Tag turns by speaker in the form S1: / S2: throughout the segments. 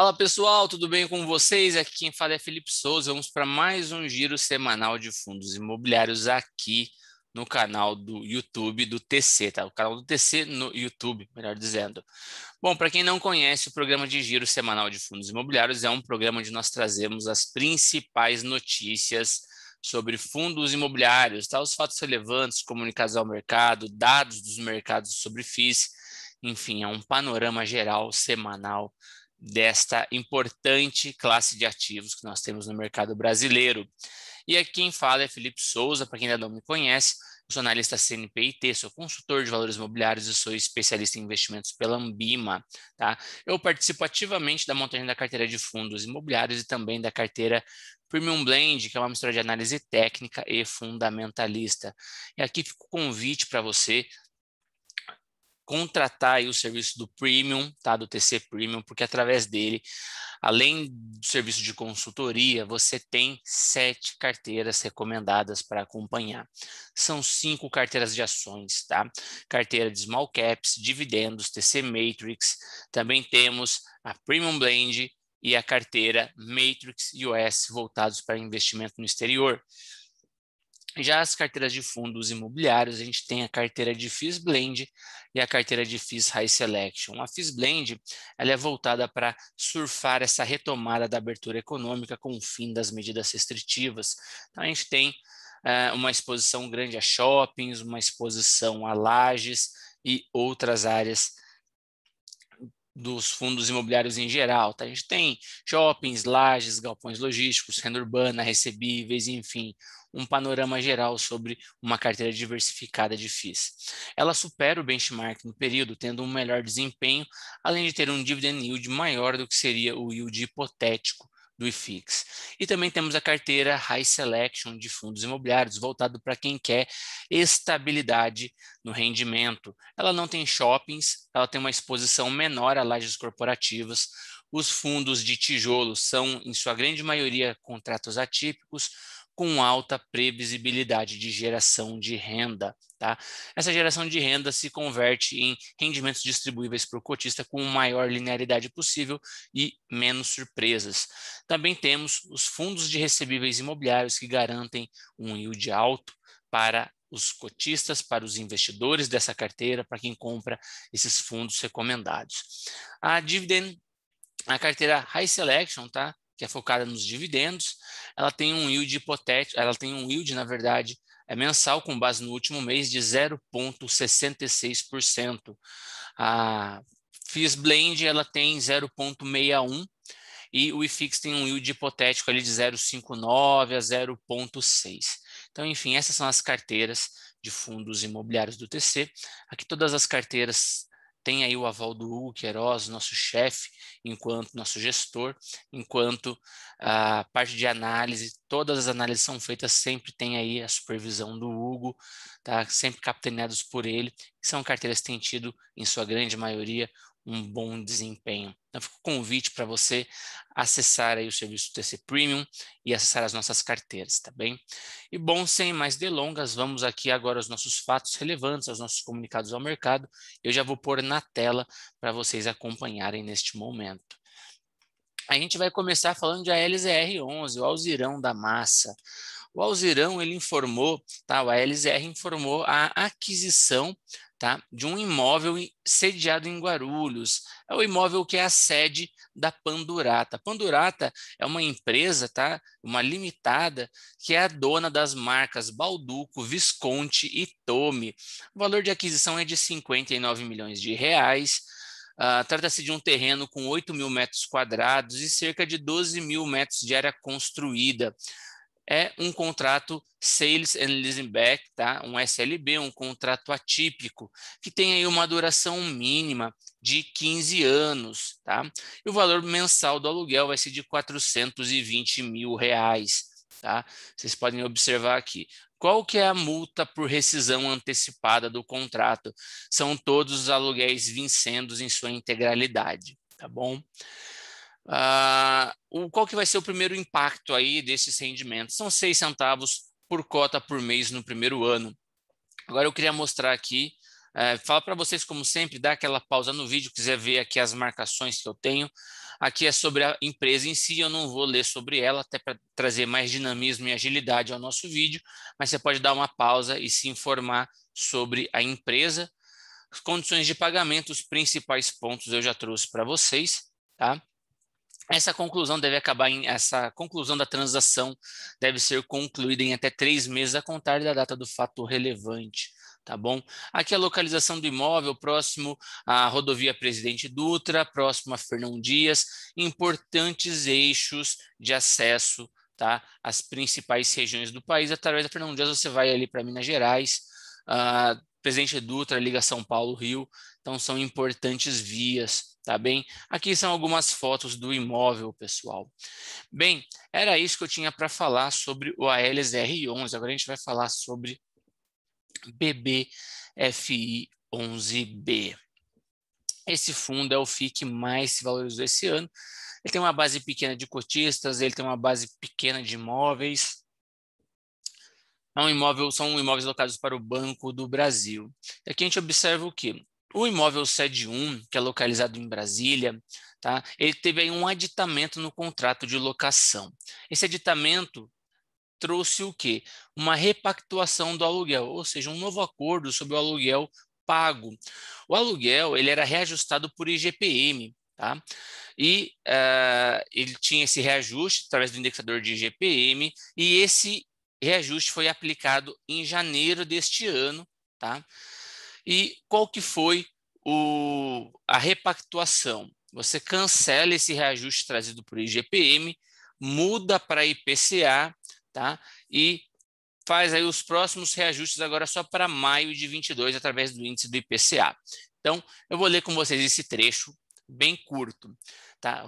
S1: Fala pessoal, tudo bem com vocês? Aqui quem fala é Felipe Souza. Vamos para mais um giro semanal de fundos imobiliários aqui no canal do YouTube do TC, tá? O canal do TC no YouTube, melhor dizendo. Bom, para quem não conhece, o programa de giro semanal de fundos imobiliários é um programa onde nós trazemos as principais notícias sobre fundos imobiliários, tá? Os fatos relevantes comunicados ao mercado, dados dos mercados sobre FIIs, enfim, é um panorama geral semanal desta importante classe de ativos que nós temos no mercado brasileiro. E aqui quem fala é Felipe Souza, para quem ainda não me conhece, sou analista CNPIT, sou consultor de valores imobiliários e sou especialista em investimentos pela Ambima. Tá? Eu participo ativamente da montagem da carteira de fundos imobiliários e também da carteira Premium Blend, que é uma mistura de análise técnica e fundamentalista. E aqui fica o convite para você contratar o serviço do Premium, tá? Do TC Premium, porque através dele, além do serviço de consultoria, você tem sete carteiras recomendadas para acompanhar. São cinco carteiras de ações, tá? Carteira de small caps, dividendos, TC Matrix. Também temos a Premium Blend e a carteira Matrix US voltados para investimento no exterior. Já as carteiras de fundos imobiliários, a gente tem a carteira de FIS Blend e a carteira de FIS High Selection. A FIS Blend ela é voltada para surfar essa retomada da abertura econômica com o fim das medidas restritivas. Então, a gente tem é, uma exposição grande a shoppings, uma exposição a lajes e outras áreas dos fundos imobiliários em geral. Tá? A gente tem shoppings, lajes, galpões logísticos, renda urbana, recebíveis, enfim, um panorama geral sobre uma carteira diversificada de FIIs. Ela supera o benchmark no período, tendo um melhor desempenho, além de ter um dividend yield maior do que seria o yield hipotético do IFIX. E também temos a carteira High Selection de fundos imobiliários, voltado para quem quer estabilidade no rendimento. Ela não tem shoppings, ela tem uma exposição menor a lajes corporativas. Os fundos de tijolo são, em sua grande maioria, contratos atípicos com alta previsibilidade de geração de renda. Tá? Essa geração de renda se converte em rendimentos distribuíveis para o cotista com maior linearidade possível e menos surpresas. Também temos os fundos de recebíveis imobiliários que garantem um yield alto para os cotistas, para os investidores dessa carteira, para quem compra esses fundos recomendados. A dividend a carteira High Selection, tá? que é focada nos dividendos, ela tem um yield hipotético, ela tem um yield, na verdade, é mensal com base no último mês de 0,66%. A FIS Blend ela tem 0,61% e o IFIX tem um yield hipotético ali de 0,59 a 0,6. Então, enfim, essas são as carteiras de fundos imobiliários do TC. Aqui todas as carteiras tem aí o aval do Hugo Queiroz, nosso chefe, enquanto nosso gestor, enquanto a ah, parte de análise, todas as análises são feitas, sempre tem aí a supervisão do Hugo, tá? sempre capitaneados por ele, são carteiras que têm tido, em sua grande maioria, um bom desempenho. Então, fica o convite para você acessar aí o serviço TC Premium e acessar as nossas carteiras, tá bem? E bom, sem mais delongas, vamos aqui agora aos nossos fatos relevantes, aos nossos comunicados ao mercado. Eu já vou pôr na tela para vocês acompanharem neste momento. A gente vai começar falando de ALZR11, o Alzirão da Massa. O Alzirão, ele informou, tá? o ALZR informou a aquisição tá? de um imóvel sediado em Guarulhos. É o imóvel que é a sede da Pandurata. A Pandurata é uma empresa, tá? uma limitada, que é a dona das marcas Balduco, Visconti e Tome. O valor de aquisição é de 59 milhões de reais. Uh, Trata-se de um terreno com 8 mil metros quadrados e cerca de 12 mil metros de área construída é um contrato Sales and Leasing Back, tá? um SLB, um contrato atípico, que tem aí uma duração mínima de 15 anos. Tá? E o valor mensal do aluguel vai ser de 420 mil reais. Tá? Vocês podem observar aqui. Qual que é a multa por rescisão antecipada do contrato? São todos os aluguéis vincendos em sua integralidade, tá bom? Uh, o, qual que vai ser o primeiro impacto aí desses rendimentos? São seis centavos por cota por mês no primeiro ano. Agora eu queria mostrar aqui, uh, é, fala para vocês como sempre, dá aquela pausa no vídeo, quiser ver aqui as marcações que eu tenho. Aqui é sobre a empresa em si, eu não vou ler sobre ela, até para trazer mais dinamismo e agilidade ao nosso vídeo, mas você pode dar uma pausa e se informar sobre a empresa. As condições de pagamento, os principais pontos eu já trouxe para vocês. Tá? Essa conclusão deve acabar em essa conclusão da transação deve ser concluída em até três meses a contar da data do fato relevante, tá bom? Aqui a localização do imóvel próximo à rodovia Presidente Dutra, próximo a Fernão Dias, importantes eixos de acesso, tá? As principais regiões do país. Através da Fernão Dias você vai ali para Minas Gerais. Uh, Presidente Dutra, Liga São Paulo-Rio, então são importantes vias tá bem? Aqui são algumas fotos do imóvel, pessoal. Bem, era isso que eu tinha para falar sobre o ALSR11. Agora a gente vai falar sobre BBFI11B. Esse fundo é o FII que mais se valorizou esse ano. Ele tem uma base pequena de cotistas, ele tem uma base pequena de imóveis. É um imóvel, são imóveis locados para o Banco do Brasil. Aqui a gente observa o que? O imóvel sede 1, que é localizado em Brasília, tá? ele teve aí um aditamento no contrato de locação. Esse aditamento trouxe o quê? Uma repactuação do aluguel, ou seja, um novo acordo sobre o aluguel pago. O aluguel ele era reajustado por IGPM, tá? E uh, ele tinha esse reajuste através do indexador de IGPM e esse reajuste foi aplicado em janeiro deste ano, tá? E qual que foi o, a repactuação? Você cancela esse reajuste trazido por IGPM, muda para IPCA, tá? E faz aí os próximos reajustes agora só para maio de 22 através do índice do IPCA. Então, eu vou ler com vocês esse trecho bem curto. Tá?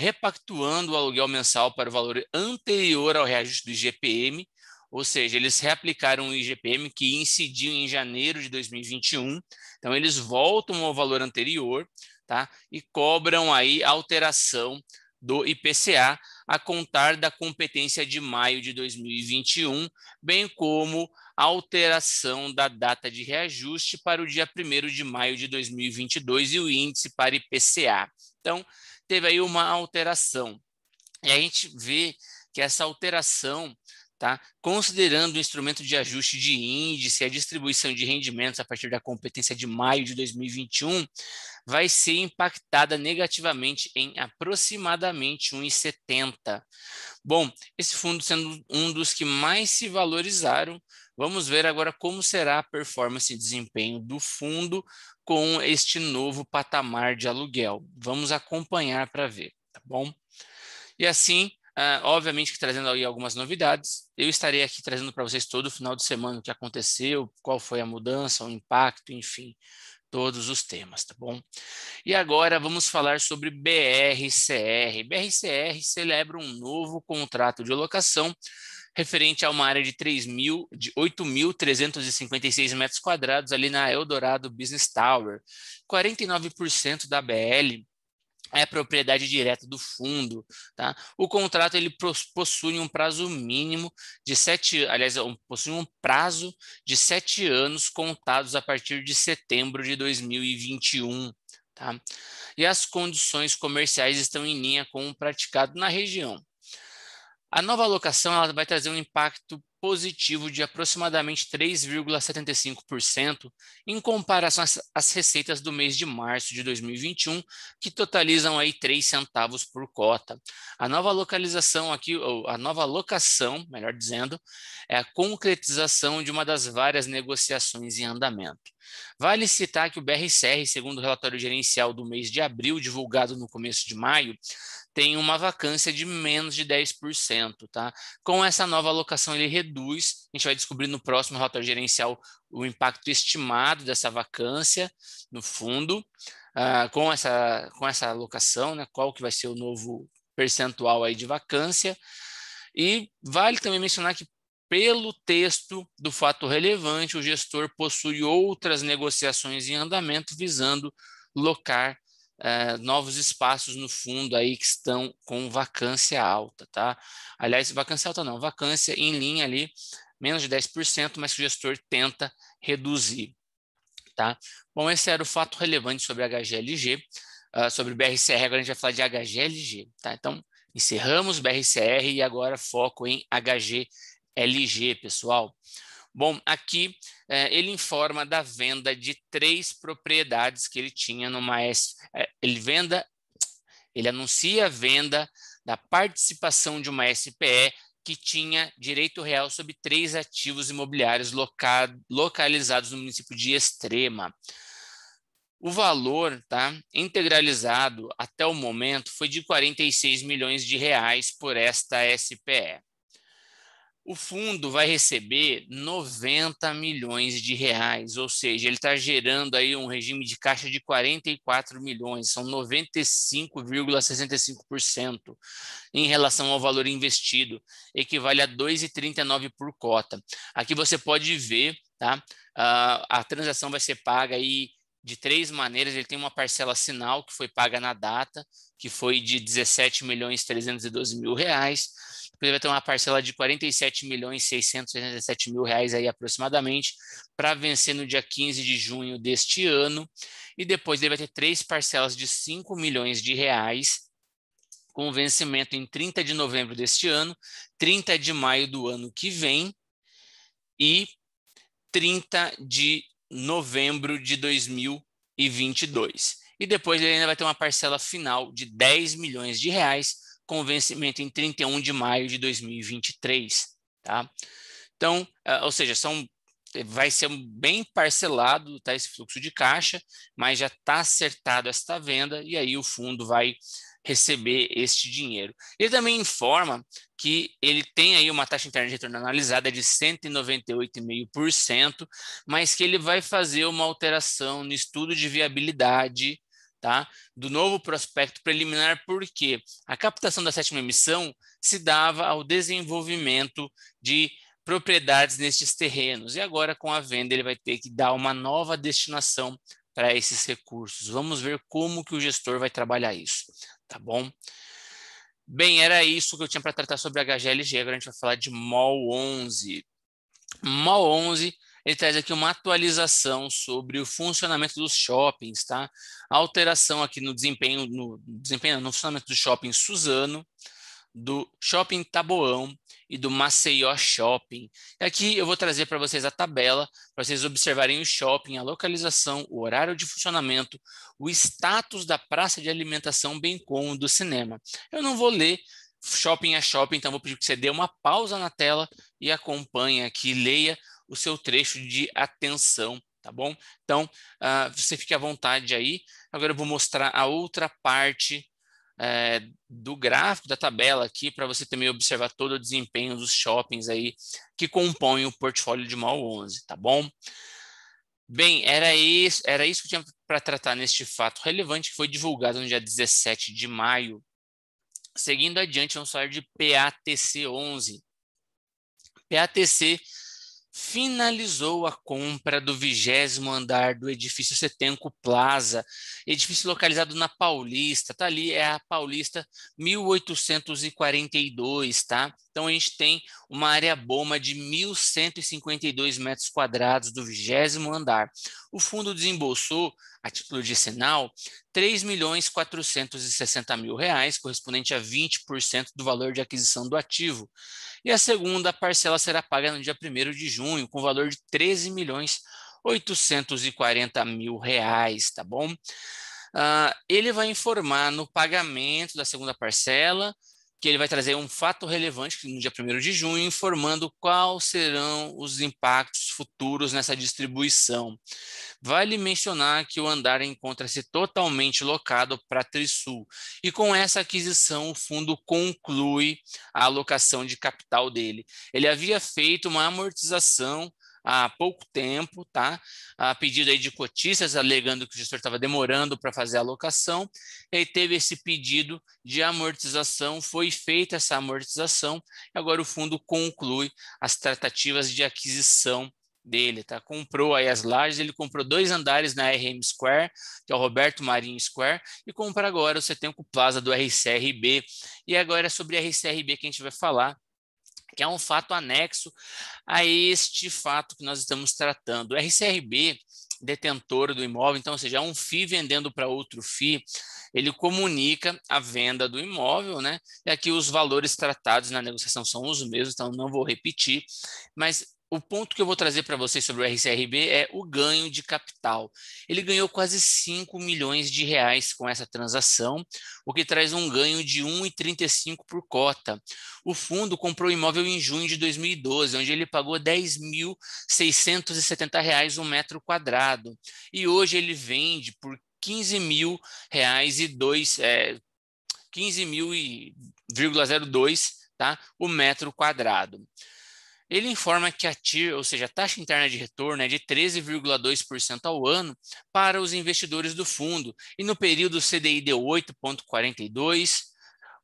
S1: repactuando o aluguel mensal para o valor anterior ao reajuste do IGPM, ou seja, eles reaplicaram o IGPM que incidiu em janeiro de 2021, então eles voltam ao valor anterior, tá? E cobram aí a alteração do IPCA a contar da competência de maio de 2021, bem como a alteração da data de reajuste para o dia 1 de maio de 2022 e o índice para IPCA. Então, teve aí uma alteração. E a gente vê que essa alteração Tá? Considerando o instrumento de ajuste de índice, a distribuição de rendimentos a partir da competência de maio de 2021 vai ser impactada negativamente em aproximadamente 1,70. Bom, esse fundo sendo um dos que mais se valorizaram, vamos ver agora como será a performance e desempenho do fundo com este novo patamar de aluguel. Vamos acompanhar para ver, tá bom? E assim, Uh, obviamente que trazendo aí algumas novidades. Eu estarei aqui trazendo para vocês todo o final de semana o que aconteceu, qual foi a mudança, o impacto, enfim, todos os temas, tá bom? E agora vamos falar sobre BRCR. BRCR celebra um novo contrato de locação referente a uma área de 3 mil, de 8.356 metros quadrados ali na Eldorado Business Tower. 49% da BL é propriedade direta do fundo, tá? O contrato ele possui um prazo mínimo de sete, aliás, é possui um prazo de sete anos contados a partir de setembro de 2021, tá? E as condições comerciais estão em linha com o praticado na região. A nova alocação ela vai trazer um impacto positivo de aproximadamente 3,75% em comparação às receitas do mês de março de 2021, que totalizam aí 3 centavos por cota. A nova localização aqui, ou a nova locação, melhor dizendo, é a concretização de uma das várias negociações em andamento. Vale citar que o BRCR, segundo o relatório gerencial do mês de abril, divulgado no começo de maio, tem uma vacância de menos de 10%, tá? Com essa nova alocação ele reduz, a gente vai descobrir no próximo relatório gerencial o impacto estimado dessa vacância no fundo, uh, com, essa, com essa alocação, né? Qual que vai ser o novo percentual aí de vacância. E vale também mencionar que pelo texto do fato relevante, o gestor possui outras negociações em andamento visando locar é, novos espaços no fundo aí que estão com vacância alta, tá? Aliás, vacância alta não, vacância em linha ali, menos de 10%, mas que o gestor tenta reduzir, tá? Bom, esse era o fato relevante sobre a HGLG. Uh, sobre o BRCR, agora a gente vai falar de HGLG, tá? Então, encerramos BRCR e agora foco em HGLG. LG, pessoal. Bom, aqui eh, ele informa da venda de três propriedades que ele tinha numa S. Eh, ele venda, ele anuncia a venda da participação de uma SPE que tinha direito real sobre três ativos imobiliários loca, localizados no município de Extrema. O valor, tá, integralizado até o momento foi de 46 milhões de reais por esta SPE. O fundo vai receber 90 milhões de reais, ou seja, ele está gerando aí um regime de caixa de 44 milhões, são 95,65% em relação ao valor investido, equivale a 2,39 por cota. Aqui você pode ver, tá? Ah, a transação vai ser paga aí de três maneiras. Ele tem uma parcela sinal que foi paga na data, que foi de 17 milhões 312 mil reais. Depois vai ter uma parcela de 47 milhões 667 mil reais aí aproximadamente para vencer no dia 15 de junho deste ano. E depois ele vai ter três parcelas de 5 milhões de reais com vencimento em 30 de novembro deste ano, 30 de maio do ano que vem e 30 de novembro de 2022. E depois ele ainda vai ter uma parcela final de 10 milhões de reais, com vencimento em 31 de maio de 2023. Tá? Então, eh, ou seja, são vai ser bem parcelado tá, esse fluxo de caixa, mas já está acertado esta venda e aí o fundo vai receber este dinheiro. Ele também informa que ele tem aí uma taxa interna de retorno analisada de 198,5%, mas que ele vai fazer uma alteração no estudo de viabilidade tá, do novo prospecto preliminar, porque a captação da sétima emissão se dava ao desenvolvimento de propriedades nestes terrenos. E agora, com a venda, ele vai ter que dar uma nova destinação para esses recursos. Vamos ver como que o gestor vai trabalhar isso tá bom? Bem, era isso que eu tinha para tratar sobre HGLG, agora a gente vai falar de MOL 11. MOL 11 ele traz aqui uma atualização sobre o funcionamento dos shoppings, tá? alteração aqui no desempenho, no desempenho, no funcionamento do shopping Suzano, do Shopping Taboão e do Maceió Shopping. Aqui eu vou trazer para vocês a tabela, para vocês observarem o shopping, a localização, o horário de funcionamento, o status da praça de alimentação, bem como do cinema. Eu não vou ler shopping a shopping, então vou pedir que você dê uma pausa na tela e acompanhe aqui, leia o seu trecho de atenção, tá bom? Então, uh, você fique à vontade aí. Agora eu vou mostrar a outra parte é, do gráfico da tabela aqui para você também observar todo o desempenho dos shoppings aí que compõem o portfólio de Mall 11, tá bom? Bem, era isso, era isso que eu tinha para tratar neste fato relevante que foi divulgado no dia 17 de maio. Seguindo adiante, vamos falar de PATC 11. PATC finalizou a compra do vigésimo andar do edifício Setenco Plaza, edifício localizado na Paulista, tá ali, é a Paulista 1842, tá? Então a gente tem uma área boma de 1.152 metros quadrados do vigésimo andar. O fundo desembolsou, a título de sinal, R$ milhões mil reais, correspondente a 20% do valor de aquisição do ativo. E a segunda parcela será paga no dia 1 de junho, com valor de R$ milhões mil reais, tá bom? Uh, ele vai informar no pagamento da segunda parcela que ele vai trazer um fato relevante no dia 1 de junho, informando quais serão os impactos futuros nessa distribuição. Vale mencionar que o andar encontra-se totalmente locado para a Trisul, e com essa aquisição, o fundo conclui a alocação de capital dele. Ele havia feito uma amortização há pouco tempo, tá? A pedido aí de cotistas alegando que o gestor estava demorando para fazer a alocação, e aí teve esse pedido de amortização, foi feita essa amortização, e agora o fundo conclui as tratativas de aquisição dele, tá? Comprou aí as lajes, ele comprou dois andares na RM Square, que é o Roberto Marinho Square, e compra agora o Setenco Plaza do RCRB. E agora é sobre a RCRB que a gente vai falar, que é um fato anexo a este fato que nós estamos tratando. O RCRB, detentor do imóvel, então, ou seja, é um FI vendendo para outro FI, ele comunica a venda do imóvel, né? E aqui os valores tratados na negociação são os mesmos, então não vou repetir, mas o ponto que eu vou trazer para vocês sobre o RCRB é o ganho de capital. Ele ganhou quase 5 milhões de reais com essa transação, o que traz um ganho de 1,35 por cota. O fundo comprou o imóvel em junho de 2012, onde ele pagou R$ 10.670 um metro quadrado. E hoje ele vende por R$ 15 mil reais e dois, é, 15 mil e, tá? o metro quadrado. Ele informa que a TIR, ou seja, a taxa interna de retorno, é de 13,2% ao ano para os investidores do fundo. E no período CDI deu 8,42%,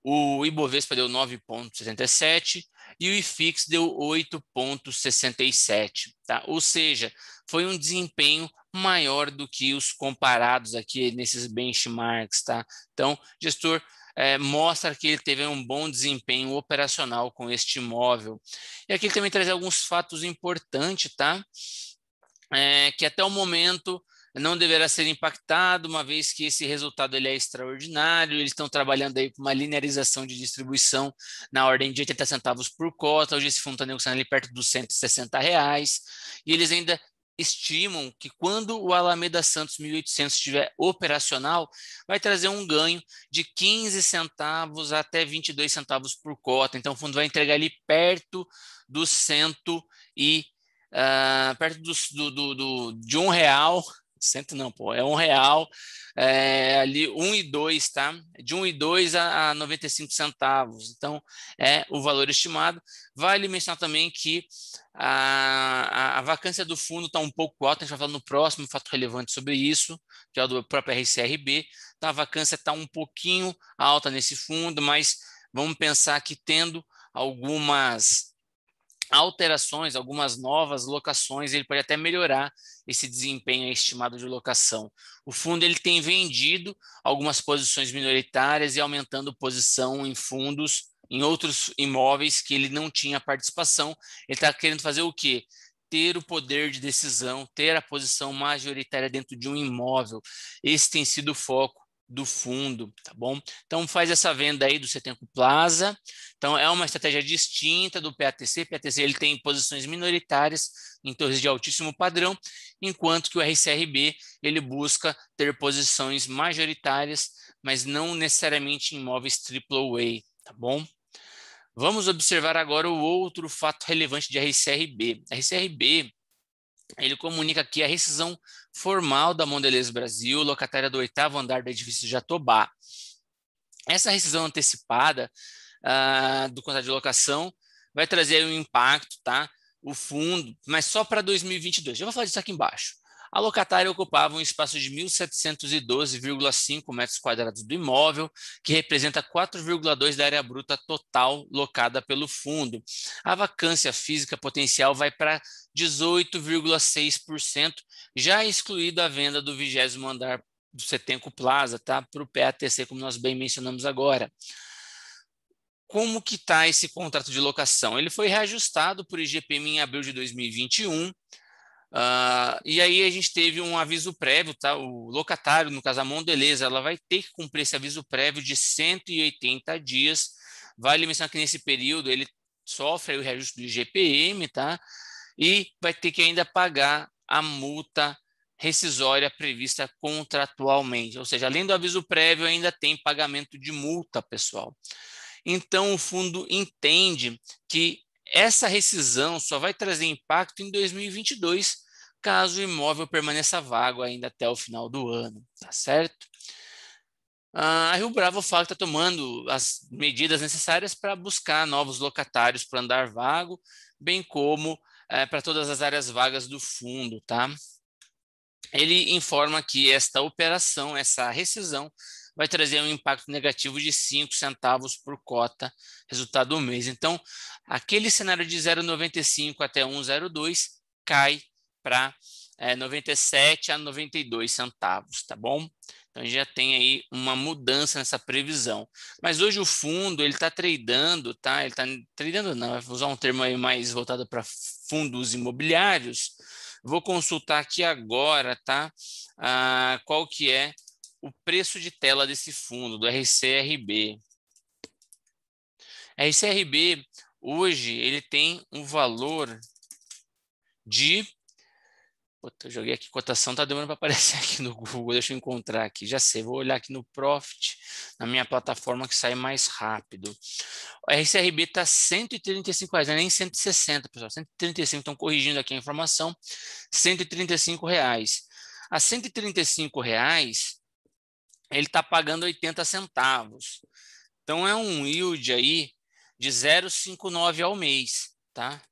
S1: o Ibovespa deu 9,77% e o IFIX deu 8,67%. Tá? Ou seja, foi um desempenho maior do que os comparados aqui nesses benchmarks. Tá? Então, gestor é, mostra que ele teve um bom desempenho operacional com este imóvel. E aqui ele também traz alguns fatos importantes, tá? É, que até o momento não deverá ser impactado, uma vez que esse resultado ele é extraordinário. Eles estão trabalhando aí com uma linearização de distribuição na ordem de 80 centavos por cota. Hoje esse fundo está negociando ali perto dos 160 reais. E eles ainda estimam que quando o Alameda Santos 1800 estiver operacional, vai trazer um ganho de 15 centavos até 22 centavos por cota. Então o fundo vai entregar ali perto do cento e uh, perto do, do, do, de um real cento não, pô, é um real, é, ali um e dois, tá? De um e dois a, a 95 centavos. Então, é o valor estimado. Vale mencionar também que a, a, a vacância do fundo está um pouco alta, a gente vai falar no próximo fato relevante sobre isso, que é o do próprio RCRB. Então, a vacância está um pouquinho alta nesse fundo, mas vamos pensar que tendo algumas alterações, algumas novas locações, ele pode até melhorar esse desempenho estimado de locação. O fundo ele tem vendido algumas posições minoritárias e aumentando posição em fundos, em outros imóveis que ele não tinha participação. Ele está querendo fazer o quê? Ter o poder de decisão, ter a posição majoritária dentro de um imóvel. Esse tem sido o foco do fundo, tá bom? Então faz essa venda aí do Setenco Plaza. Então é uma estratégia distinta do PATC. PATC ele tem posições minoritárias em torres de altíssimo padrão, enquanto que o RCRB ele busca ter posições majoritárias, mas não necessariamente em imóveis AAA, tá bom? Vamos observar agora o outro fato relevante de RCRB. RCRB ele comunica aqui a rescisão formal da Mondelez Brasil, locatária do oitavo andar do edifício Jatobá. Essa rescisão antecipada uh, do contrato de locação vai trazer um impacto, tá? O fundo, mas só para 2022. Eu vou falar disso aqui embaixo. A locatária ocupava um espaço de 1.712,5 metros quadrados do imóvel, que representa 4,2% da área bruta total locada pelo fundo. A vacância física potencial vai para 18,6%, já excluída a venda do vigésimo andar do Setenco Plaza, tá? Para o PATC, como nós bem mencionamos agora como que está esse contrato de locação? Ele foi reajustado por IGPM em abril de 2021, Uh, e aí a gente teve um aviso prévio, tá? O locatário, no caso a Mondeleza, ela vai ter que cumprir esse aviso prévio de 180 dias. Vale mencionar que nesse período ele sofre o reajuste do IGPM, tá? E vai ter que ainda pagar a multa rescisória prevista contratualmente. Ou seja, além do aviso prévio, ainda tem pagamento de multa, pessoal. Então o fundo entende que essa rescisão só vai trazer impacto em 2022 caso o imóvel permaneça vago ainda até o final do ano, tá certo? Ah, a Rio Bravo fala que está tomando as medidas necessárias para buscar novos locatários para andar vago, bem como é, eh, para todas as áreas vagas do fundo, tá? Ele informa que esta operação, essa rescisão, vai trazer um impacto negativo de 5 centavos por cota, resultado do mês. Então, aquele cenário de 0,95 até 1,02 cai para é, 97 a 92 centavos, tá bom? Então a gente já tem aí uma mudança nessa previsão. Mas hoje o fundo ele está tradando, tá? Ele está tradando, não, vou usar um termo aí mais voltado para fundos imobiliários. Vou consultar aqui agora, tá? Ah, qual que é o preço de tela desse fundo, do RCRB. RCRB hoje ele tem um valor de Puta, eu joguei aqui cotação, tá demorando para aparecer aqui no Google, deixa eu encontrar aqui. Já sei, vou olhar aqui no Profit, na minha plataforma que sai mais rápido. O RCRB tá 135 reais, não é nem 160, pessoal, 135, estão corrigindo aqui a informação, 135 reais. A 135 reais, ele tá pagando 80 centavos. Então é um yield aí de 0,59 ao mês, tá?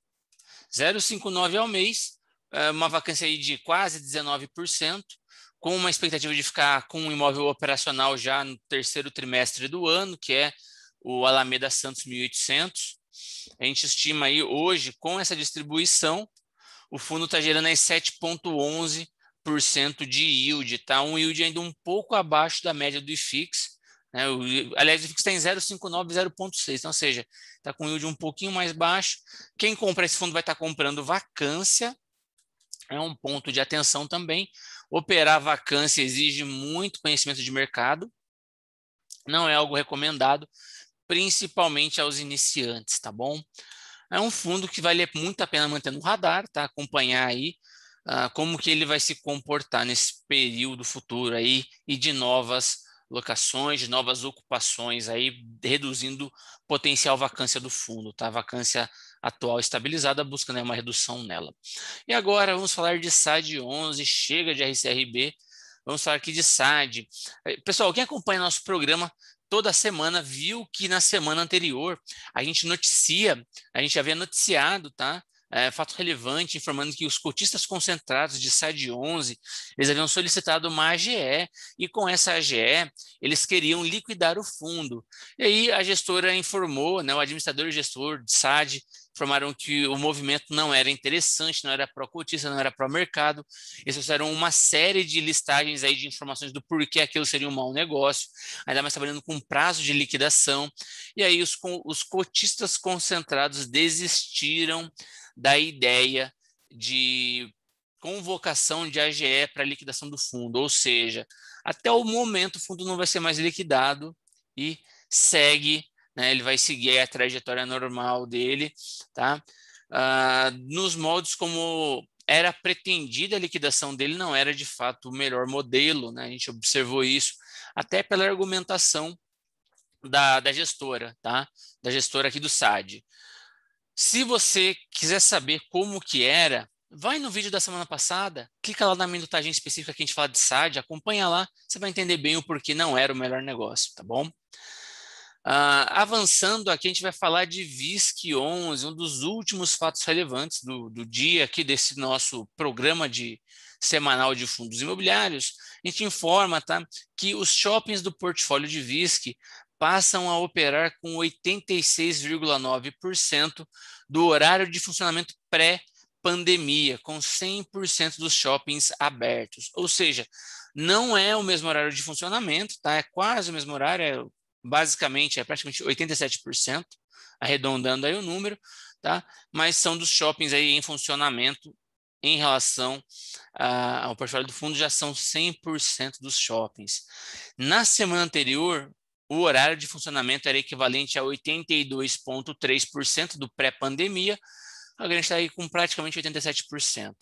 S1: 0,59 ao mês, ah, uma vacância aí de quase 19%, com uma expectativa de ficar com um imóvel operacional já no terceiro trimestre do ano, que é o Alameda Santos 1800. A gente estima aí hoje, com essa distribuição, o fundo está gerando aí 7,11% de yield, tá? Um yield ainda um pouco abaixo da média do IFIX, né? O, aliás, o IFIX está em 0,59, 0,6, então, ou seja, está com yield um pouquinho mais baixo. Quem compra esse fundo vai estar tá comprando vacância, é um ponto de atenção também. Operar vacância exige muito conhecimento de mercado, não é algo recomendado, principalmente aos iniciantes, tá bom? É um fundo que vale muito a pena manter no radar, tá? Acompanhar aí uh, como que ele vai se comportar nesse período futuro aí e de novas locações, de novas ocupações aí, reduzindo potencial vacância do fundo, tá? Vacância atual estabilizada, buscando uma redução nela. E agora vamos falar de SAD 11, chega de RCRB, vamos falar aqui de SAD. Eh, pessoal, quem acompanha nosso programa toda semana viu que na semana anterior a gente noticia, a gente havia noticiado, tá? É, fato relevante, informando que os cotistas concentrados de SAD 11, eles haviam solicitado uma AGE, e com essa AGE, eles queriam liquidar o fundo. E aí a gestora informou, né, o administrador e gestor de SAD Informaram que o movimento não era interessante, não era pró-cotista, não era pró-mercado. Eles fizeram uma série de listagens aí de informações do porquê aquilo seria um mau negócio, ainda mais trabalhando com prazo de liquidação. E aí os, os cotistas concentrados desistiram da ideia de convocação de AGE para liquidação do fundo, ou seja, até o momento o fundo não vai ser mais liquidado e segue né? Ele vai seguir a trajetória normal dele, tá? Uh, nos modos como era pretendida a liquidação dele, não era de fato o melhor modelo, né? A gente observou isso até pela argumentação da, da gestora, tá? Da gestora aqui do SAD. Se você quiser saber como que era, vai no vídeo da semana passada, clica lá na minutagem específica que a gente fala de SAD, acompanha lá, você vai entender bem o porquê não era o melhor negócio, tá bom? Uh, avançando aqui, a gente vai falar de VISC 11, um dos últimos fatos relevantes do, do dia aqui desse nosso programa de semanal de fundos imobiliários. A gente informa tá, que os shoppings do portfólio de VISC passam a operar com 86,9% do horário de funcionamento pré-pandemia, com 100% dos shoppings abertos. Ou seja, não é o mesmo horário de funcionamento, tá? É quase o mesmo horário, é basicamente é praticamente 87%, arredondando aí o número, tá? Mas são dos shoppings aí em funcionamento em relação ao portfólio do fundo, já são 100% dos shoppings. Na semana anterior, o horário de funcionamento era equivalente a 82,3% do pré-pandemia, agora a gente está aí com praticamente 87%.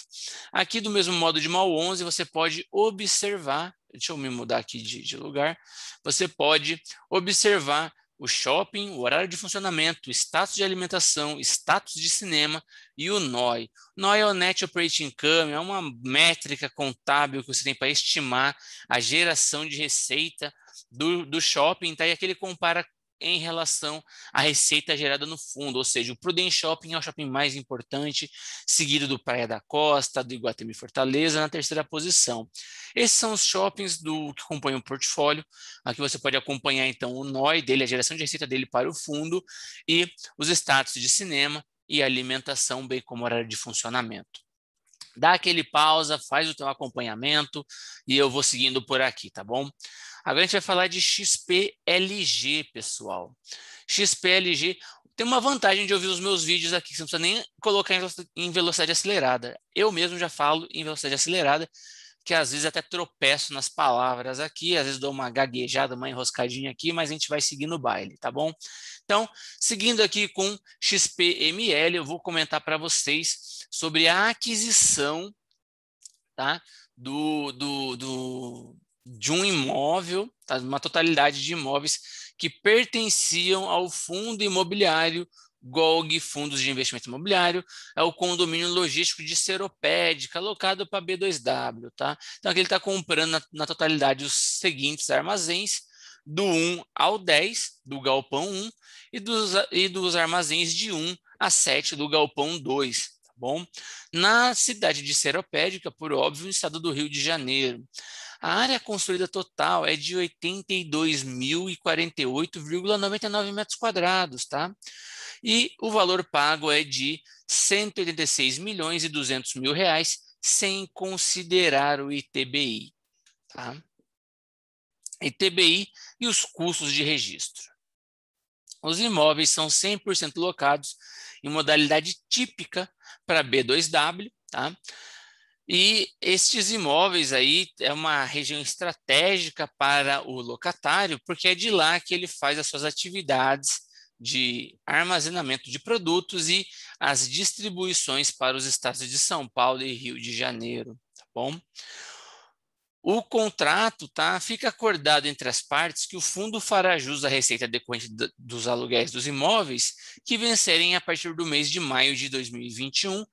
S1: Aqui, do mesmo modo de MAL 11, você pode observar deixa eu me mudar aqui de, de lugar, você pode observar o shopping, o horário de funcionamento, o status de alimentação, status de cinema e o NOI. O NOI é o Net Operating Income, é uma métrica contábil que você tem para estimar a geração de receita do, do shopping, tá? e aqui ele compara em relação à receita gerada no fundo, ou seja, o Prudent Shopping é o shopping mais importante, seguido do Praia da Costa, do Iguatemi Fortaleza, na terceira posição. Esses são os shoppings do que compõem o portfólio. Aqui você pode acompanhar então o NOI dele, a geração de receita dele para o fundo e os status de cinema e alimentação, bem como horário de funcionamento dá aquele pausa, faz o teu acompanhamento e eu vou seguindo por aqui, tá bom? Agora a gente vai falar de XPLG, pessoal. XPLG tem uma vantagem de ouvir os meus vídeos aqui, você não precisa nem colocar em velocidade acelerada. Eu mesmo já falo em velocidade acelerada, que às vezes até tropeço nas palavras aqui, às vezes dou uma gaguejada, uma enroscadinha aqui, mas a gente vai seguindo o baile, tá bom? Então, seguindo aqui com XPML, eu vou comentar para vocês sobre a aquisição tá? do, do, do, de um imóvel, tá? uma totalidade de imóveis que pertenciam ao fundo imobiliário GOLG, Fundos de Investimento Imobiliário, é o condomínio logístico de Seropédica, alocado para B2W. Tá? Então, aqui ele está comprando na, na, totalidade os seguintes armazéns, do 1 ao 10, do galpão 1, e dos, e dos armazéns de 1 a 7, do galpão 2. Tá bom? Na cidade de Seropédica, por óbvio, no estado do Rio de Janeiro. A área construída total é de 82.048,99 metros quadrados, tá? E o valor pago é de 186 milhões e 200 mil reais, sem considerar o ITBI, tá? ITBI e os custos de registro. Os imóveis são 100% locados em modalidade típica para B2W, tá? E estes imóveis aí é uma região estratégica para o locatário, porque é de lá que ele faz as suas atividades de armazenamento de produtos e as distribuições para os estados de São Paulo e Rio de Janeiro, tá bom? O contrato, tá, fica acordado entre as partes que o fundo fará jus à receita decorrente dos aluguéis dos imóveis que vencerem a partir do mês de maio de 2021,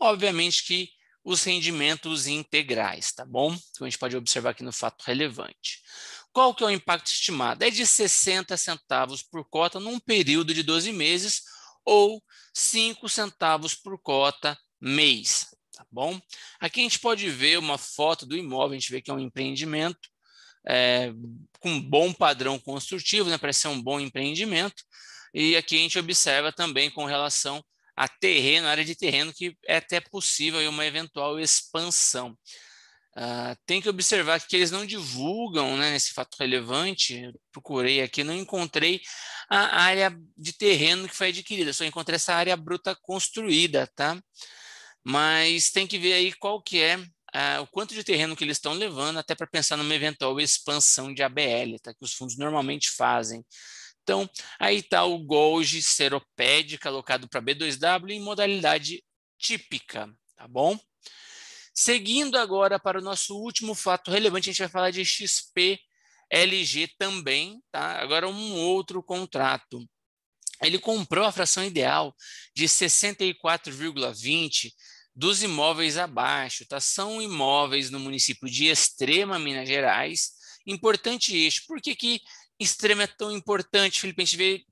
S1: obviamente que os rendimentos integrais, tá bom? Que então, a gente pode observar aqui no fato relevante. Qual que é o impacto estimado? É de 60 centavos por cota num período de 12 meses ou 5 centavos por cota mês, tá bom? Aqui a gente pode ver uma foto do imóvel, a gente vê que é um empreendimento é, com bom padrão construtivo, né? parece ser um bom empreendimento. E aqui a gente observa também com relação a terreno, área de terreno que é até possível uma eventual expansão. Uh, tem que observar que eles não divulgam né, esse fato relevante. Procurei aqui, não encontrei a área de terreno que foi adquirida, só encontrei essa área bruta construída, tá? Mas tem que ver aí qual que é uh, o quanto de terreno que eles estão levando, até para pensar numa eventual expansão de ABL, tá? Que os fundos normalmente fazem. Então, aí está o Golgi seropédica alocado para B2W em modalidade típica, tá bom? Seguindo agora para o nosso último fato relevante, a gente vai falar de XP LG também, tá? Agora um outro contrato. Ele comprou a fração ideal de 64,20 dos imóveis abaixo, tá? São imóveis no município de Extrema, Minas Gerais. Importante isso. Por que, que esse é tão importante, Felipe. A gente vê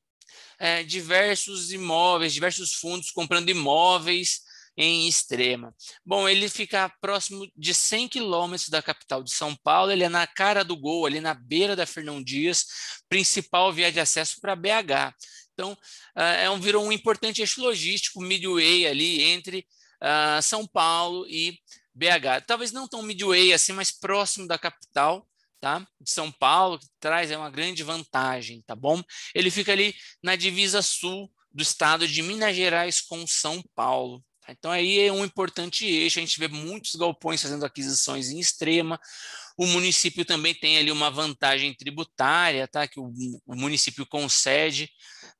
S1: é, diversos imóveis, diversos fundos comprando imóveis em Extrema. Bom, ele fica próximo de 100 quilômetros da capital de São Paulo, ele é na cara do gol, ali na beira da Fernão Dias, principal via de acesso para BH. Então, é, é um, virou um importante eixo logístico, midway ali entre uh, São Paulo e BH. Talvez não tão midway assim, mas próximo da capital, tá? De São Paulo, que traz é uma grande vantagem, tá bom? Ele fica ali na divisa sul do estado de Minas Gerais com São Paulo. Tá? Então aí é um importante eixo, a gente vê muitos galpões fazendo aquisições em extrema. O município também tem ali uma vantagem tributária, tá? Que o, o município concede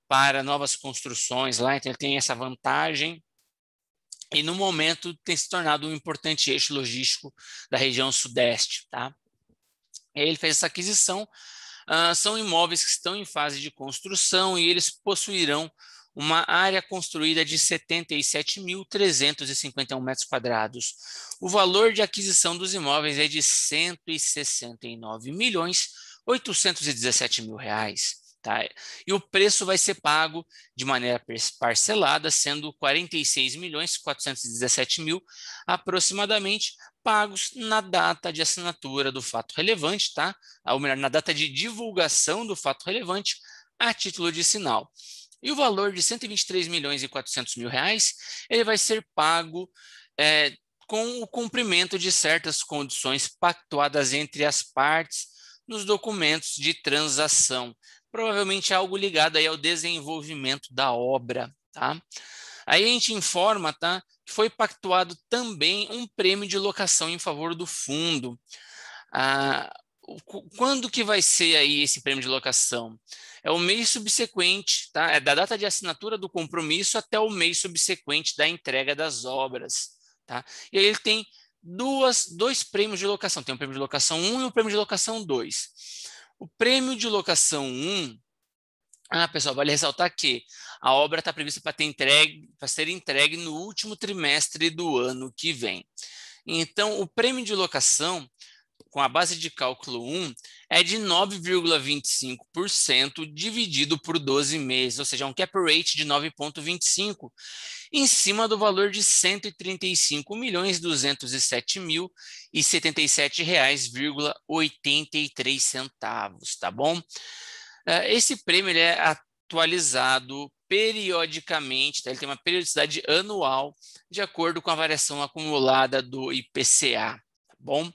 S1: para novas construções lá, então ele tem essa vantagem e no momento tem se tornado um importante eixo logístico da região sudeste, tá? ele fez essa aquisição. Uh, são imóveis que estão em fase de construção e eles possuirão uma área construída de 77.351 metros quadrados. O valor de aquisição dos imóveis é de 169 milhões 817 mil reais. Tá? E o preço vai ser pago de maneira parcelada, sendo 46 milhões 417 mil aproximadamente pagos na data de assinatura do fato relevante, tá? ou melhor, na data de divulgação do fato relevante, a título de sinal. E o valor de 123 milhões e 400 mil reais, ele vai ser pago é, com o cumprimento de certas condições pactuadas entre as partes nos documentos de transação, provavelmente algo ligado aí ao desenvolvimento da obra, tá? Aí a gente informa, tá, foi pactuado também um prêmio de locação em favor do fundo. Ah, quando que vai ser aí esse prêmio de locação? É o mês subsequente, tá? É da data de assinatura do compromisso até o mês subsequente da entrega das obras, tá? E aí ele tem duas, dois prêmios de locação. Tem o prêmio de locação 1 e o prêmio de locação 2. O prêmio de locação 1, ah, pessoal, vale ressaltar que a obra está prevista para ser entregue no último trimestre do ano que vem. Então, o prêmio de locação com a base de cálculo 1 é de 9,25% dividido por 12 meses, ou seja, um cap rate de 9,25 em cima do valor de R$ 135.207.077,83, tá bom? Ah, esse prêmio ele é atualizado periodicamente, tá? ele tem uma periodicidade anual, de acordo com a variação acumulada do IPCA, tá bom?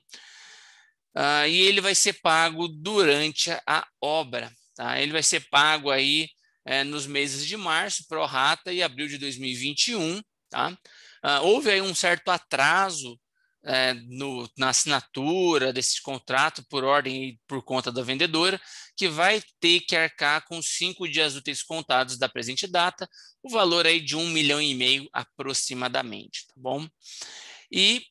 S1: Uh, e ele vai ser pago durante a obra, tá? Ele vai ser pago aí é, nos meses de março, pró rata e abril de 2021, tá? Uh, houve aí um certo atraso é, no, na assinatura desse contrato por ordem e por conta da vendedora, que vai ter que arcar com cinco dias úteis contados da presente data, o valor aí de um milhão e meio aproximadamente, tá bom? E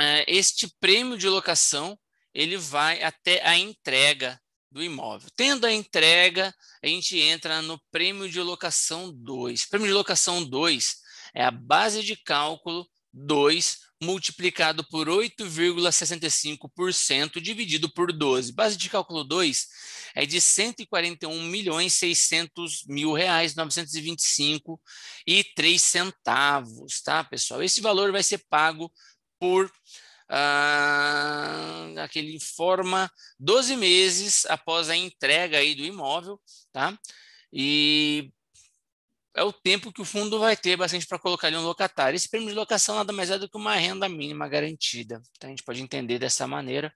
S1: é, este prêmio de locação ele vai até a entrega do imóvel. Tendo a entrega, a gente entra no prêmio de locação 2. Prêmio de locação 2 é a base de cálculo 2 multiplicado por 8,65% dividido por 12. Base de cálculo 2 é de 141 milhões 600 mil reais 925 e 3 centavos, tá, pessoal? Esse valor vai ser pago por ah, aquele informa 12 meses após a entrega aí do imóvel, tá? E é o tempo que o fundo vai ter bastante para colocar ali um locatário. Esse prêmio de locação nada mais é do que uma renda mínima garantida. Então, a gente pode entender dessa maneira,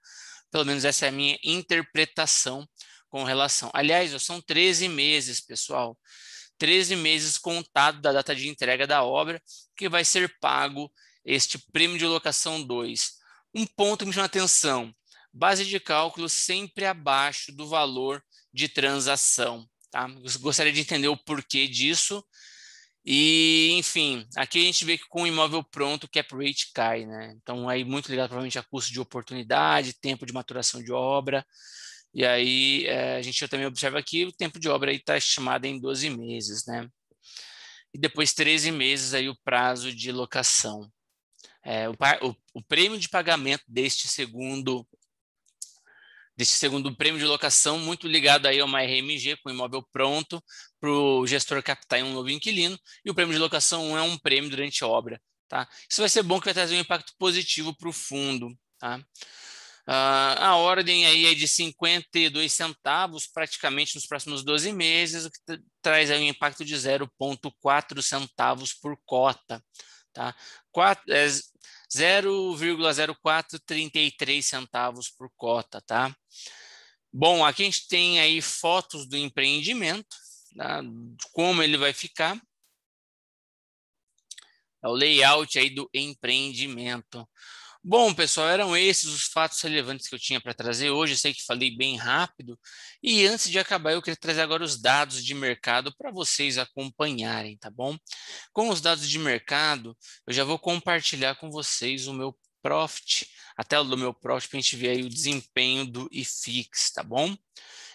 S1: pelo menos essa é a minha interpretação com relação. Aliás, são 13 meses, pessoal. 13 meses contado da data de entrega da obra, que vai ser pago este prêmio de locação 2. Um ponto que me chama atenção: base de cálculo sempre abaixo do valor de transação. Tá? Gostaria de entender o porquê disso. E, enfim, aqui a gente vê que com o imóvel pronto o cap rate cai, né? Então, aí muito ligado provavelmente a custo de oportunidade, tempo de maturação de obra. E aí é, a gente também observa que o tempo de obra está estimado em 12 meses, né? E depois 13 meses aí o prazo de locação. É, o, o, o prêmio de pagamento deste segundo desse segundo prêmio de locação, muito ligado aí a uma RMG com imóvel pronto para o gestor captar em um novo inquilino. E o prêmio de locação é um prêmio durante a obra. Tá? Isso vai ser bom que vai trazer um impacto positivo para o fundo. Tá? Uh, a ordem aí é de 52 centavos praticamente nos próximos 12 meses, o que traz aí um impacto de 0,4 centavos por cota. Tá? Quatro, é 0,0433 centavos por cota, tá? Bom, aqui a gente tem aí fotos do empreendimento, tá? como ele vai ficar. É o layout aí do empreendimento. Bom, pessoal, eram esses os fatos relevantes que eu tinha para trazer hoje. sei que falei bem rápido. E antes de acabar, eu queria trazer agora os dados de mercado para vocês acompanharem, tá bom? Com os dados de mercado, eu já vou compartilhar com vocês o meu Profit, a tela do meu Profit, para a gente ver aí o desempenho do IFIX, tá bom?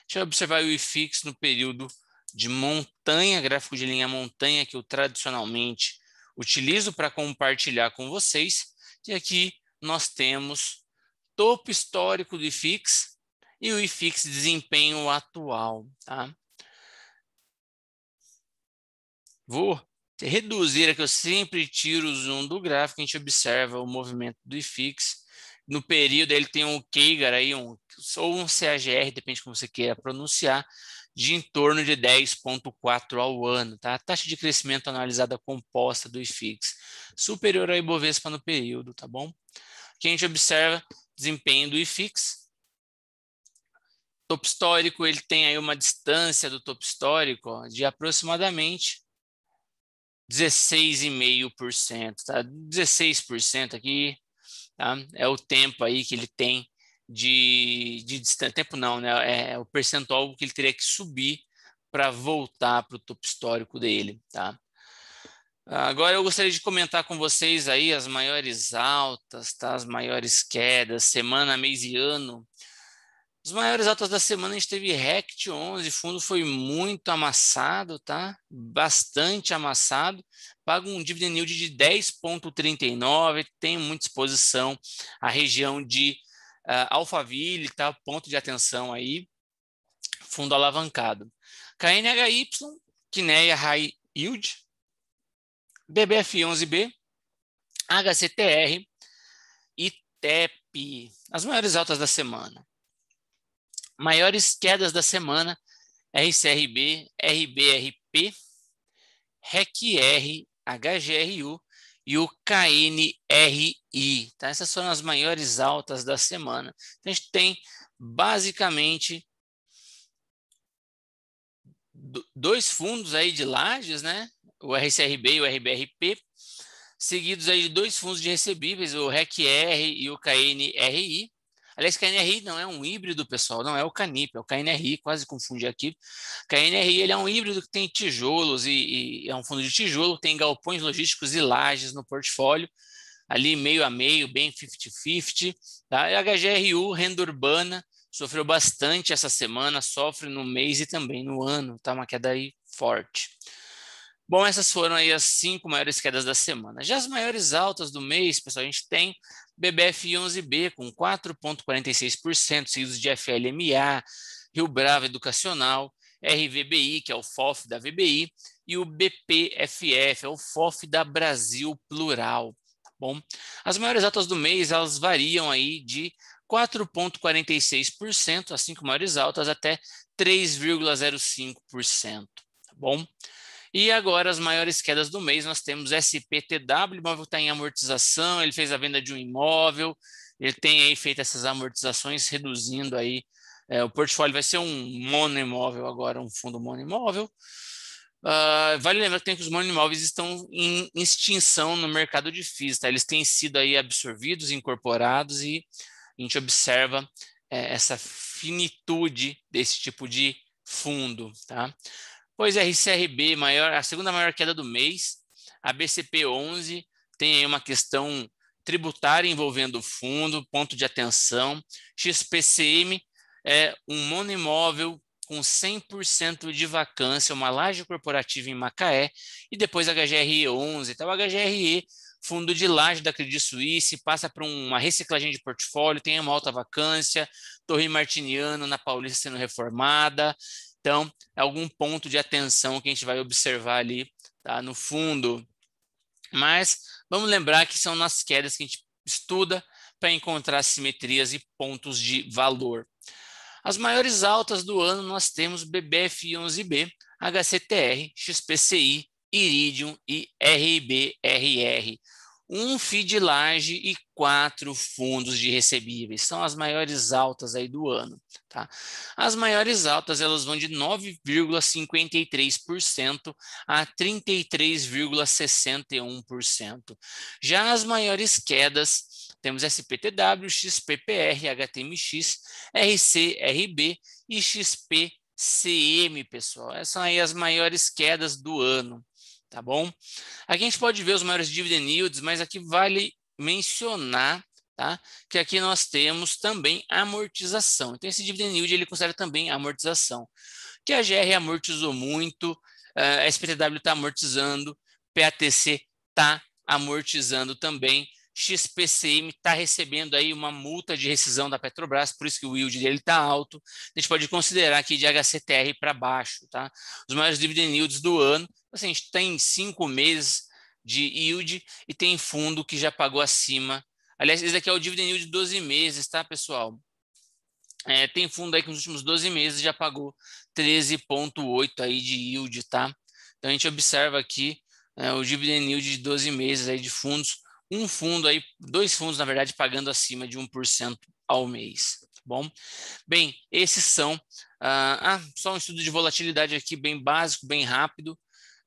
S1: Deixa eu observar o IFIX no período de montanha, gráfico de linha montanha, que eu tradicionalmente utilizo para compartilhar com vocês. E aqui nós temos topo histórico do IFIX e o IFIX desempenho atual. Tá? Vou reduzir aqui, eu sempre tiro o zoom do gráfico, a gente observa o movimento do IFIX. No período ele tem um Keigar aí, um, ou um CAGR, depende como você queira pronunciar, de em torno de 10,4 ao ano. Tá? A taxa de crescimento analisada composta do IFIX, superior ao Ibovespa no período, tá bom? que a gente observa desempenho do IFIX. Topo histórico, ele tem aí uma distância do topo histórico ó, de aproximadamente 16,5%, tá? 16% aqui, tá? É o tempo aí que ele tem de, de distância, tempo não, né? É, é o percentual que ele teria que subir para voltar para o topo histórico dele, tá? Agora eu gostaria de comentar com vocês aí as maiores altas, tá? as maiores quedas, semana, mês e ano. Os maiores altas da semana a gente teve RECT 11, fundo foi muito amassado, tá? Bastante amassado. Paga um dividend yield de 10.39, tem muita exposição à região de uh, Alphaville, tá? Ponto de atenção aí. Fundo alavancado. KNHY, Kineia High Yield, BBF11B, HCTR e TEP. As maiores altas da semana. Maiores quedas da semana, RCRB, RBRP, RECR, HGRU e o KNRI. Tá? Essas foram as maiores altas da semana. Então, a gente tem basicamente dois fundos aí de lajes, né? o RCRB e o RBRP, seguidos aí de dois fundos de recebíveis, o REC-R e o KNRI. Aliás, KNRI não é um híbrido, pessoal, não é o CANIP, é o KNRI, quase confundi aqui. KNRI ele é um híbrido que tem tijolos e, e é um fundo de tijolo, tem galpões logísticos e lajes no portfólio, ali meio a meio, bem 50-50. Tá? E a HGRU, renda urbana, sofreu bastante essa semana, sofre no mês e também no ano, tá? Uma queda aí forte. Bom, essas foram aí as cinco maiores quedas da semana. Já as maiores altas do mês, pessoal, a gente tem BBF 11B com 4,46%, seguidos de FLMA, Rio Bravo Educacional, RVBI, que é o FOF da VBI, e o BPFF, é o FOF da Brasil Plural. Tá bom, as maiores altas do mês, elas variam aí de 4,46%, as cinco maiores altas, até 3,05%. Tá bom? E agora as maiores quedas do mês nós temos SPTW, o imóvel está em amortização, ele fez a venda de um imóvel, ele tem aí feito essas amortizações, reduzindo aí. É, o portfólio vai ser um monoimóvel agora, um fundo monoimóvel. Uh, vale lembrar que, que os monoimóveis estão em extinção no mercado de FIIs, tá? eles têm sido aí absorvidos, incorporados e a gente observa é, essa finitude desse tipo de fundo. Tá? Pois é, RCRB, maior, a segunda maior queda do mês, a BCP 11 tem aí uma questão tributária envolvendo o fundo, ponto de atenção. XPCM é um monoimóvel com 100% de vacância, uma laje corporativa em Macaé, e depois a HGRE 11. Então, HGRE, fundo de laje da Credit Suisse, passa por uma reciclagem de portfólio, tem uma alta vacância, Torre Martiniano na Paulista sendo reformada, então, é algum ponto de atenção que a gente vai observar ali tá, no fundo. Mas vamos lembrar que são nas quedas que a gente estuda para encontrar simetrias e pontos de valor. As maiores altas do ano nós temos BBF11B, HCTR, XPCI, Iridium e RBRR um feed large e quatro fundos de recebíveis. São as maiores altas aí do ano. Tá? As maiores altas elas vão de 9,53% a 33,61%. Já as maiores quedas temos SPTW, XPPR, HTMX, RCRB e XPCM, pessoal. Essas são aí as maiores quedas do ano tá bom? Aqui a gente pode ver os maiores dividend yields, mas aqui vale mencionar tá? que aqui nós temos também amortização. Então, esse dividend yield ele considera também amortização, que a GR amortizou muito, eh, a SPTW está amortizando, PATC está amortizando também, XPCM está recebendo aí uma multa de rescisão da Petrobras, por isso que o yield dele está alto. A gente pode considerar aqui de HCTR para baixo, tá? Os maiores dividend yields do ano. Então, assim, a gente tem cinco meses de yield e tem fundo que já pagou acima. Aliás, esse daqui é o dividend yield de 12 meses, tá, pessoal? É, tem fundo aí que nos últimos 12 meses já pagou 13,8 aí de yield, tá? Então a gente observa aqui é, o dividend yield de 12 meses aí de fundos um fundo aí, dois fundos, na verdade, pagando acima de 1% ao mês. Tá bom, bem, esses são. Ah, ah, só um estudo de volatilidade aqui, bem básico, bem rápido.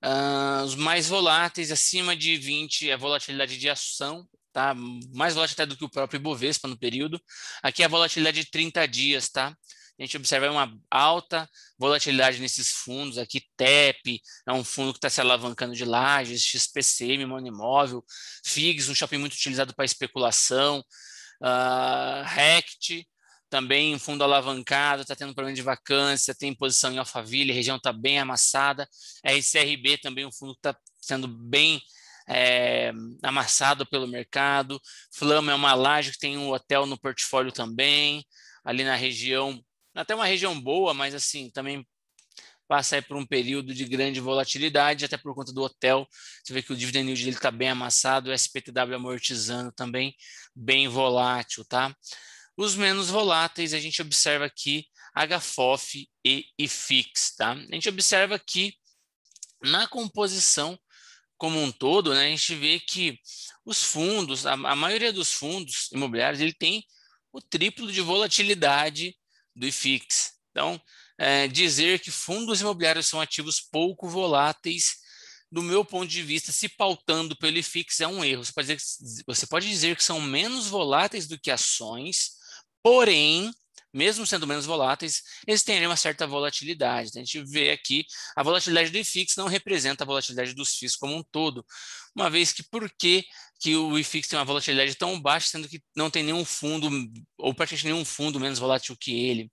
S1: Ah, os mais voláteis, acima de 20, é volatilidade de ação, tá? Mais volátil até do que o próprio Ibovespa no período. Aqui é a volatilidade de 30 dias, tá? a gente observa uma alta volatilidade nesses fundos aqui, TEP, é um fundo que está se alavancando de lajes, XPCM, Imóvel, FIGS, um shopping muito utilizado para especulação, uh, RECT, também um fundo alavancado, está tendo problema de vacância, tem posição em Alphaville, a região está bem amassada, RCRB também um fundo que está sendo bem é, amassado pelo mercado, Flama é uma laje que tem um hotel no portfólio também, ali na região até uma região boa, mas assim, também passa por um período de grande volatilidade, até por conta do hotel. Você vê que o dividend yield dele está bem amassado, o SPTW amortizando também, bem volátil, tá? Os menos voláteis a gente observa aqui HFOF e IFIX, tá? A gente observa que na composição como um todo, né, a gente vê que os fundos, a, a maioria dos fundos imobiliários, ele tem o triplo de volatilidade do IFIX. Então, é, dizer que fundos imobiliários são ativos pouco voláteis, do meu ponto de vista, se pautando pelo IFIX é um erro. Você pode, dizer, você pode dizer que são menos voláteis do que ações, porém, mesmo sendo menos voláteis, eles têm uma certa volatilidade. Então, a gente vê aqui a volatilidade do IFIX não representa a volatilidade dos FIIs como um todo, uma vez que porque que o IFIX tem uma volatilidade tão baixa, sendo que não tem nenhum fundo, ou praticamente nenhum fundo menos volátil que ele.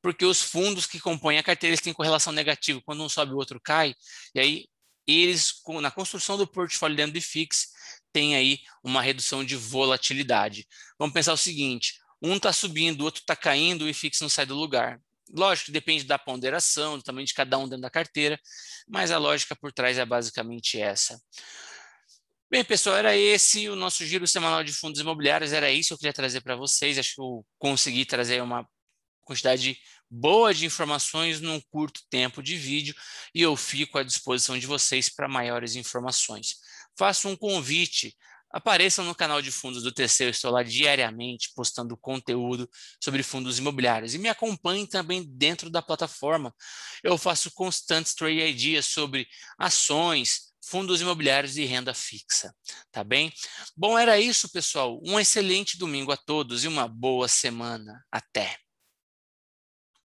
S1: Porque os fundos que compõem a carteira eles têm correlação negativa, quando um sobe o outro cai, e aí eles, na construção do portfólio dentro do IFIX, tem aí uma redução de volatilidade. Vamos pensar o seguinte, um está subindo, o outro está caindo, o IFIX não sai do lugar. Lógico, depende da ponderação, também de cada um dentro da carteira, mas a lógica por trás é basicamente essa. Bem, pessoal, era esse o nosso giro semanal de fundos imobiliários, era isso que eu queria trazer para vocês. Acho que eu consegui trazer uma quantidade boa de informações num curto tempo de vídeo e eu fico à disposição de vocês para maiores informações. Faço um convite Apareçam no canal de fundos do TC, eu estou lá diariamente postando conteúdo sobre fundos imobiliários. E me acompanhem também dentro da plataforma. Eu faço constantes trade ideas sobre ações, fundos imobiliários e renda fixa, tá bem? Bom, era isso, pessoal. Um excelente domingo a todos e uma boa semana. Até!